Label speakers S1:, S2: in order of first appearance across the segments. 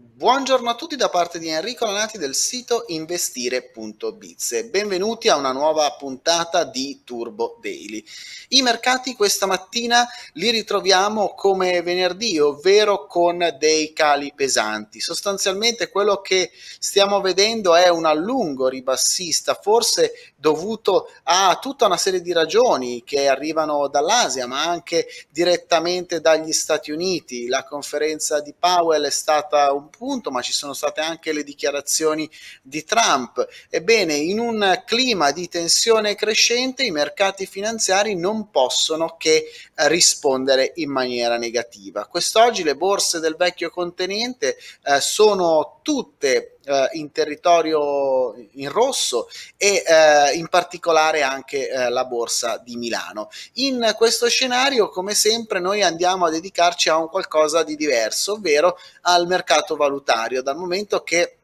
S1: Buongiorno a tutti da parte di Enrico Lanati del sito investire.biz e benvenuti a una nuova puntata di Turbo Daily. I mercati questa mattina li ritroviamo come venerdì, ovvero con dei cali pesanti. Sostanzialmente quello che stiamo vedendo è un allungo ribassista, forse dovuto a tutta una serie di ragioni che arrivano dall'Asia, ma anche direttamente dagli Stati Uniti. La conferenza di Powell è stata un punto, ma ci sono state anche le dichiarazioni di Trump. Ebbene, in un clima di tensione crescente, i mercati finanziari non possono che rispondere in maniera negativa. Quest'oggi le borse del vecchio continente eh, sono tutte eh, in territorio in rosso e eh, in particolare anche eh, la borsa di Milano. In questo scenario, come sempre, noi andiamo a dedicarci a un qualcosa di diverso, ovvero al mercato valutario, dal momento che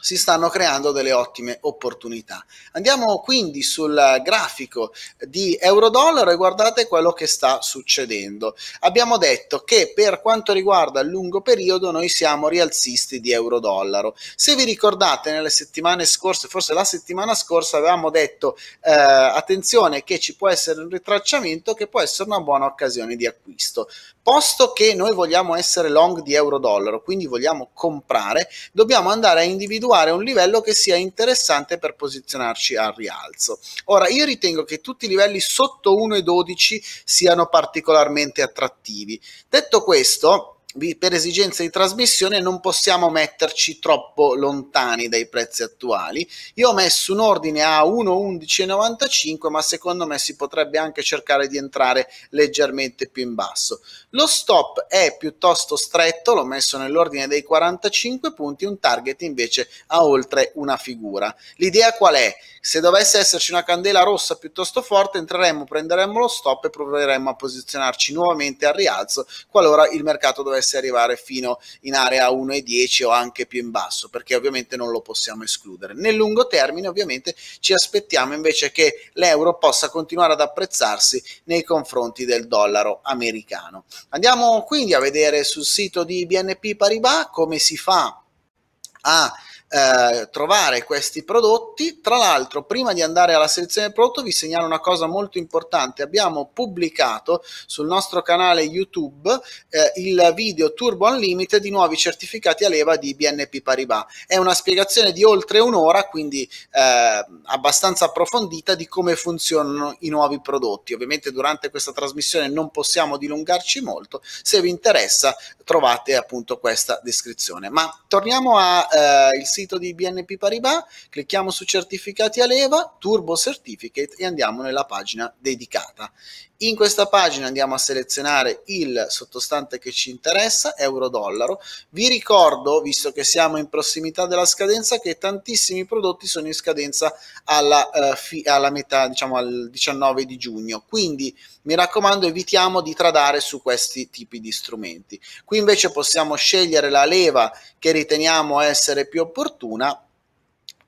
S1: si stanno creando delle ottime opportunità. Andiamo quindi sul grafico di euro-dollaro e guardate quello che sta succedendo. Abbiamo detto che per quanto riguarda il lungo periodo noi siamo rialzisti di euro-dollaro. Se vi ricordate nelle settimane scorse, forse la settimana scorsa avevamo detto eh, attenzione che ci può essere un ritracciamento che può essere una buona occasione di acquisto. Posto che noi vogliamo essere long di euro-dollaro, quindi vogliamo comprare, dobbiamo andare a individuare individuare un livello che sia interessante per posizionarci al rialzo. Ora, io ritengo che tutti i livelli sotto 1,12 siano particolarmente attrattivi. Detto questo, per esigenze di trasmissione non possiamo metterci troppo lontani dai prezzi attuali. Io ho messo un ordine a 1,1195, ma secondo me si potrebbe anche cercare di entrare leggermente più in basso. Lo stop è piuttosto stretto, l'ho messo nell'ordine dei 45 punti, un target invece a oltre una figura. L'idea qual è? Se dovesse esserci una candela rossa piuttosto forte, entreremmo, prenderemmo lo stop e proveremmo a posizionarci nuovamente al rialzo qualora il mercato dovesse potesse arrivare fino in area 1,10 o anche più in basso, perché ovviamente non lo possiamo escludere. Nel lungo termine ovviamente ci aspettiamo invece che l'euro possa continuare ad apprezzarsi nei confronti del dollaro americano. Andiamo quindi a vedere sul sito di BNP Paribas come si fa a eh, trovare questi prodotti. Tra l'altro, prima di andare alla selezione del prodotto, vi segnalo una cosa molto importante. Abbiamo pubblicato sul nostro canale YouTube eh, il video Turbo Unlimited di nuovi certificati a leva di BNP Paribas. È una spiegazione di oltre un'ora, quindi eh, abbastanza approfondita di come funzionano i nuovi prodotti. Ovviamente durante questa trasmissione non possiamo dilungarci molto. Se vi interessa, trovate appunto questa descrizione. Ma torniamo al eh, sito sito di BNP Paribas, clicchiamo su certificati a leva, turbo certificate e andiamo nella pagina dedicata. In questa pagina andiamo a selezionare il sottostante che ci interessa, euro-dollaro. Vi ricordo, visto che siamo in prossimità della scadenza, che tantissimi prodotti sono in scadenza alla, eh, fi- alla metà, diciamo al 19 di giugno. Quindi mi raccomando, evitiamo di tradare su questi tipi di strumenti. Qui invece possiamo scegliere la leva che riteniamo essere più opportuna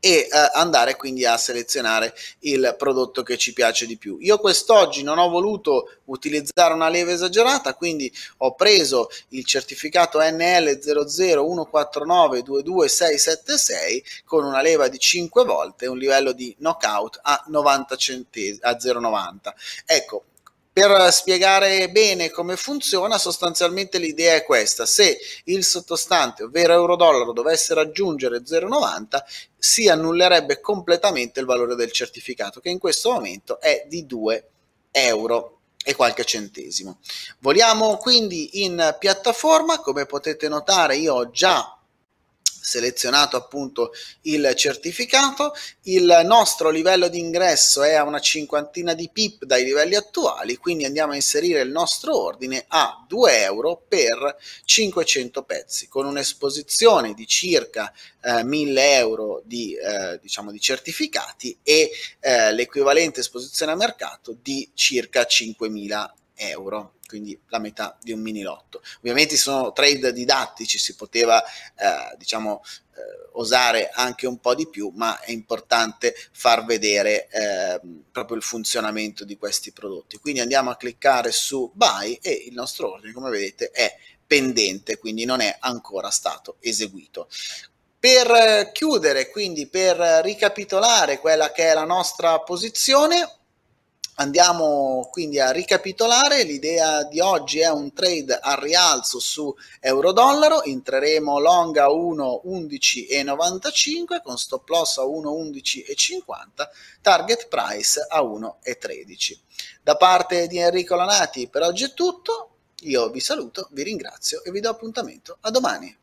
S1: e eh, andare quindi a selezionare il prodotto che ci piace di più. Io quest'oggi non ho voluto utilizzare una leva esagerata, quindi ho preso il certificato NL0014922676 con una leva di 5 volte, un livello di knockout a 90 centesimi a 0,90. Ecco, per spiegare bene come funziona, sostanzialmente l'idea è questa: se il sottostante, ovvero euro-dollaro, dovesse raggiungere 0,90, si annullerebbe completamente il valore del certificato, che in questo momento è di 2 euro e qualche centesimo. Voliamo quindi in piattaforma, come potete notare io ho già selezionato appunto il certificato, il nostro livello di ingresso è a una cinquantina di pip dai livelli attuali, quindi andiamo a inserire il nostro ordine a 2 euro per 500 pezzi, con un'esposizione di circa eh, 1000 euro di, eh, diciamo di certificati e eh, l'equivalente esposizione a mercato di circa 5000 euro euro, quindi la metà di un mini lotto. Ovviamente sono trade didattici, si poteva eh, diciamo eh, osare anche un po' di più, ma è importante far vedere eh, proprio il funzionamento di questi prodotti. Quindi andiamo a cliccare su buy e il nostro ordine, come vedete, è pendente, quindi non è ancora stato eseguito. Per chiudere, quindi per ricapitolare quella che è la nostra posizione, Andiamo quindi a ricapitolare, l'idea di oggi è un trade al rialzo su euro-dollaro, entreremo long a 1,11,95 con stop loss a 1,11,50, target price a 1,13. Da parte di Enrico Lanati per oggi è tutto, io vi saluto, vi ringrazio e vi do appuntamento a domani.